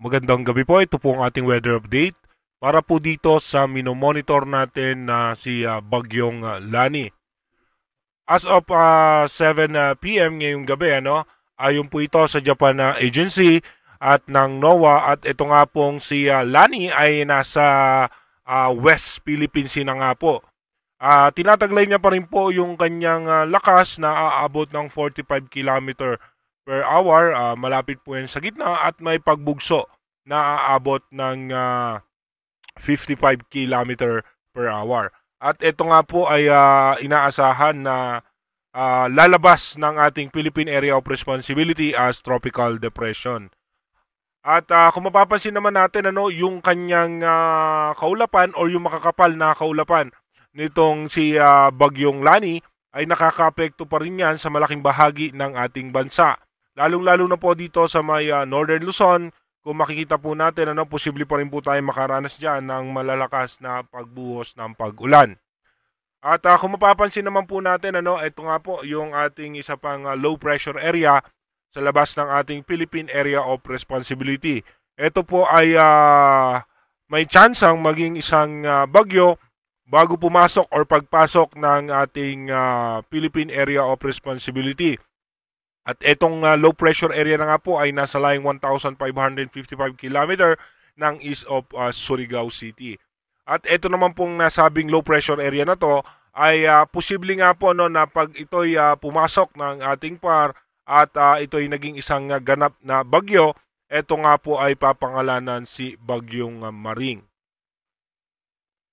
Magandang gabi po. Ito po ang ating weather update para po dito sa minomonitor natin na uh, si uh, Bagyong uh, Lani. As of uh, 7 uh, p.m. ngayong gabi, ano, ayon po ito sa Japan uh, Agency at ng NOAA at ito nga pong si uh, Lani ay nasa uh, West Philippines na nga po. Uh, tinataglay niya pa rin po yung kanyang uh, lakas na aabot ng 45 kilometer per hour. Uh, malapit po yan sa gitna at may pagbugso na aabot ng uh, 55 km per hour. At ito nga po ay uh, inaasahan na uh, lalabas ng ating Philippine Area of Responsibility as Tropical Depression. At uh, kung mapapansin naman natin ano, yung kanyang uh, kaulapan or yung makakapal na kaulapan nitong si uh, Bagyong Lani ay nakakaapekto pa rin yan sa malaking bahagi ng ating bansa. Lalong-lalo na po dito sa may uh, Northern Luzon, kung makikita po natin, ano, posible pa rin po tayo makaranas dyan ng malalakas na pagbuhos ng pag-ulan. At uh, kung mapapansin naman po natin, ano, ito nga po yung ating isa pang uh, low pressure area sa labas ng ating Philippine Area of Responsibility. Ito po ay uh, may chance ang maging isang uh, bagyo bago pumasok or pagpasok ng ating uh, Philippine Area of Responsibility. At itong uh, ah, low pressure area na nga po ay nasa layong 1,555 km ng east of uh, Surigao City. At ito naman pong nasabing low pressure area na to ay uh, posible nga po no, na pag ito'y uh, pumasok ng ating par at uh, ito'y naging isang uh, ganap na bagyo, ito nga po ay papangalanan si Bagyong uh, Maring.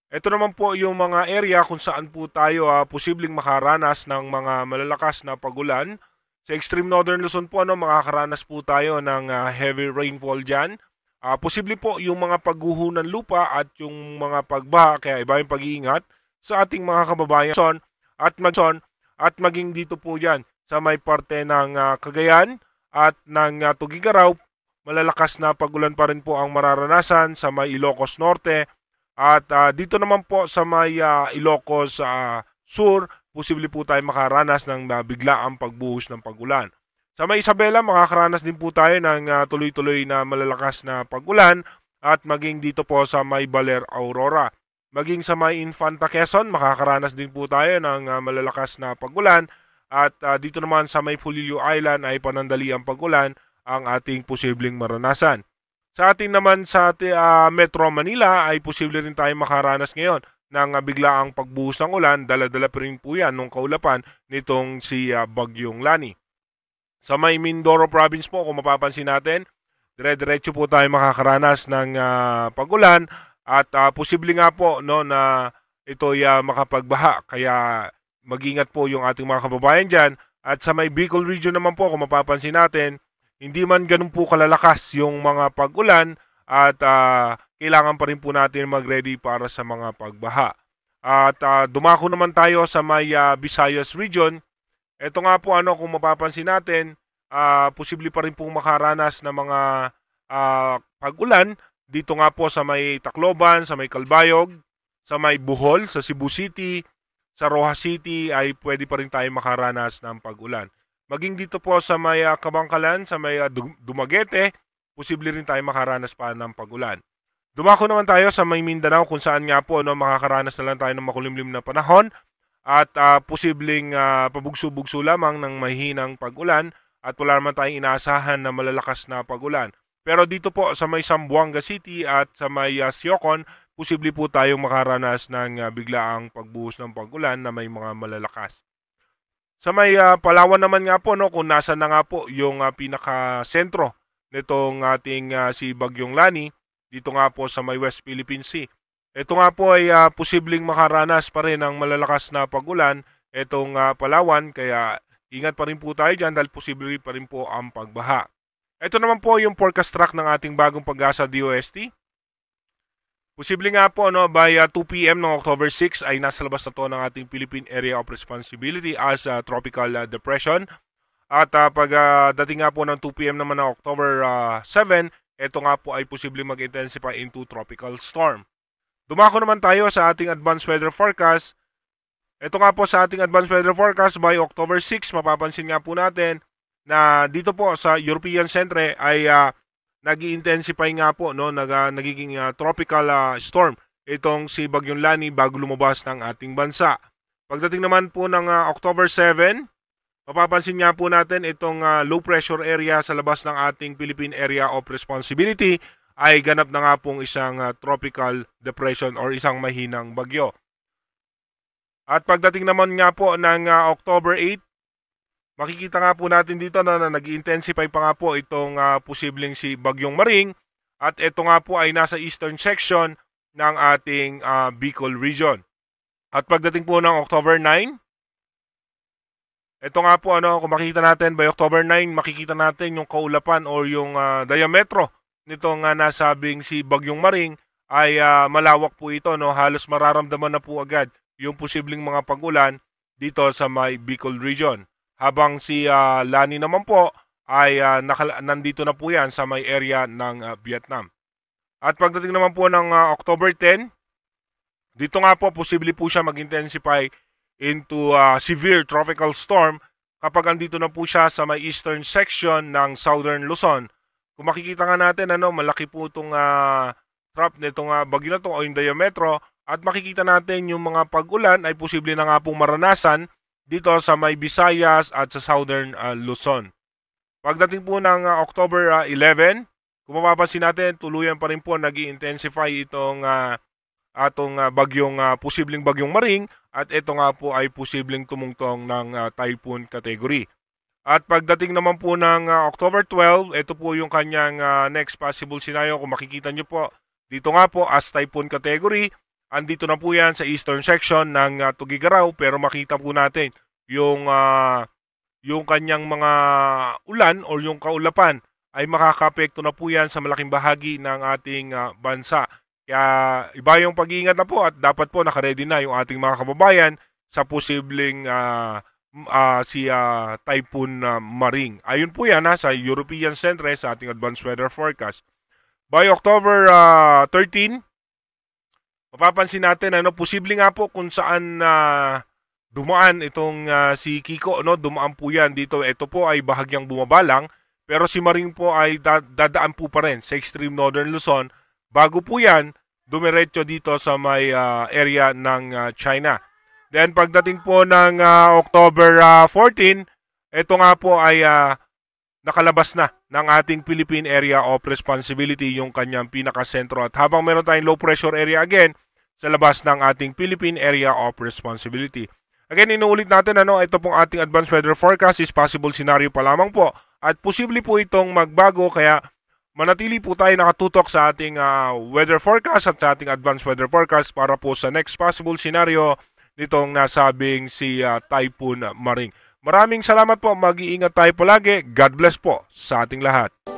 Ito naman po yung mga area kung saan po tayo uh, posibleng makaranas ng mga malalakas na pagulan sa extreme northern Luzon po, ano, makakaranas po tayo ng uh, heavy rainfall dyan. Uh, posible po yung mga pagguho ng lupa at yung mga pagbaha, kaya iba yung pag-iingat sa ating mga kababayan son at magson at maging dito po dyan sa may parte ng uh, Cagayan at ng uh, Tugigaraw. Malalakas na pagulan pa rin po ang mararanasan sa may Ilocos Norte at uh, dito naman po sa may uh, Ilocos uh, Sur posible po tayo makaranas ng uh, biglaang pagbuhos ng pagulan. Sa May Isabela, makakaranas din po tayo ng ah, tuloy-tuloy na malalakas na pagulan at maging dito po sa May Baler Aurora. Maging sa May Infanta Quezon, makakaranas din po tayo ng ah, malalakas na pagulan at uh, dito naman sa May Pulilio Island ay panandali ang pagulan ang ating posibleng maranasan. Sa ating naman sa uh, Metro Manila ay posible rin tayo makaranas ngayon ng uh, biglaang pagbuhos ng ulan, daladala pa rin po yan nung kaulapan nitong si ah, Bagyong Lani. Sa may Mindoro province po, kung mapapansin natin, dire-diretso po tayo makakaranas ng uh, pagulan at uh, posible nga po no, na ito ay uh, makapagbaha. Kaya magingat po yung ating mga kababayan dyan. At sa may Bicol region naman po, kung mapapansin natin, hindi man ganun po kalalakas yung mga pag-ulan, at uh, kailangan pa rin po natin mag-ready para sa mga pagbaha. At uh, dumako naman tayo sa may uh, Visayas region. Ito nga po ano kung mapapansin natin, uh, posible pa rin po makaranas ng mga uh, pag-ulan dito nga po sa may Tacloban, sa may Kalbayog, sa may Bohol, sa Cebu City, sa Rojas City ay pwede pa rin tayo makaranas ng pag-ulan. Maging dito po sa may uh, Kabangkalan, sa may uh, Dumaguete, posible rin tayo makaranas pa ng pagulan. Dumako naman tayo sa may Mindanao kung saan nga po ano, makakaranas na lang tayo ng makulimlim na panahon at uh, posibleng uh, pabugso-bugso lamang ng mahinang pagulan at wala naman tayong inaasahan na malalakas na pagulan. Pero dito po sa may Sambuanga City at sa may uh, ah, Siocon, posible po tayong makaranas ng uh, biglaang pagbuhos ng pagulan na may mga malalakas. Sa may uh, Palawan naman nga po, no, kung nasa na nga po yung uh, pinaka-sentro nitong ating uh, si Bagyong Lani dito nga po sa may West Philippine Sea. Ito nga po ay uh, posibleng makaranas pa rin ng malalakas na pagulan itong uh, Palawan kaya ingat pa rin po tayo dyan dahil posible pa rin po ang pagbaha. Ito naman po yung forecast track ng ating bagong pag-asa DOST. Posible nga po no, by uh, 2pm ng October 6 ay nasa labas na to ng ating Philippine Area of Responsibility as uh, Tropical uh, Depression at uh, pag uh, dating nga po ng 2pm naman ng October uh, 7, ito nga po ay posible mag-intensify into tropical storm. Dumako naman tayo sa ating advanced weather forecast. Ito nga po sa ating advanced weather forecast by October 6, mapapansin nga po natin na dito po sa European Centre ay uh, ah, nag-intensify nga po, no? Nag, uh, nagiging uh, tropical uh, storm itong si Bagyong Lani bago lumabas ng ating bansa. Pagdating naman po ng uh, October 7, Mapapansin nga po natin itong uh, low pressure area sa labas ng ating Philippine Area of Responsibility ay ganap na nga pong isang uh, tropical depression or isang mahinang bagyo. At pagdating naman nga po ng uh, October 8, makikita nga po natin dito na, na nag-intensify pa nga po itong uh, posibleng si Bagyong Maring at ito nga po ay nasa eastern section ng ating uh, Bicol region. At pagdating po ng October 9, ito nga po ano, kung makikita natin by October 9, makikita natin yung kaulapan or yung uh, diametro nitong uh, nasabing si Bagyong Maring ay uh, malawak po ito no, halos mararamdaman na po agad yung posibleng mga pagulan dito sa may Bicol region. Habang si uh, Lani naman po ay uh, nakala- nandito na po yan sa may area ng uh, Vietnam. At pagdating naman po ng uh, October 10, dito nga po posible po siya mag-intensify into a severe tropical storm kapag andito na po siya sa may eastern section ng southern Luzon. Kung makikita nga natin, ano, malaki po itong uh, trap nitong uh, bagyo na to o yung diametro at makikita natin yung mga pag-ulan ay posible na nga pong maranasan dito sa may Visayas at sa southern uh, Luzon. Pagdating po ng uh, October uh, 11, kung mapapansin natin, tuluyan pa rin po nag intensify itong uh, atong uh, bagyong uh, posibleng bagyong maring at ito nga po ay posibleng tumungtong ng uh, typhoon category. At pagdating naman po ng uh, October 12, ito po yung kanyang uh, next possible scenario kung makikita nyo po. Dito nga po as typhoon category, andito na po yan sa eastern section ng uh, Tugigaraw pero makita po natin yung uh, yung kanyang mga ulan or yung kaulapan ay makakapekto na po yan sa malaking bahagi ng ating uh, bansa. Kaya iba yung pag-iingat na po at dapat po nakaredy na yung ating mga kababayan sa posibleng uh, uh, si uh, Typhoon uh, Maring. Ayun po yan ha, sa European Centre sa ating Advanced Weather Forecast. By October uh, 13, mapapansin natin ano, posible nga po kung saan uh, dumaan itong uh, si Kiko, no? dumaan po yan dito. Ito po ay bahagyang bumabalang pero si Maring po ay da- dadaan po pa rin sa extreme northern Luzon Bago po yan, dumiretso dito sa may uh, area ng uh, China. Then pagdating po ng uh, October uh, 14, ito nga po ay uh, nakalabas na ng ating Philippine Area of Responsibility yung kanyang pinakasentro. At habang meron tayong low pressure area again, sa labas ng ating Philippine Area of Responsibility. Again, inuulit natin ano, ito pong ating advanced weather forecast is possible scenario pa lamang po. At posible po itong magbago kaya manatili po tayo nakatutok sa ating uh, weather forecast at sa ating advanced weather forecast para po sa next possible scenario nitong nasabing si uh, Typhoon Maring. Maraming salamat po. Mag-iingat tayo palagi. God bless po sa ating lahat.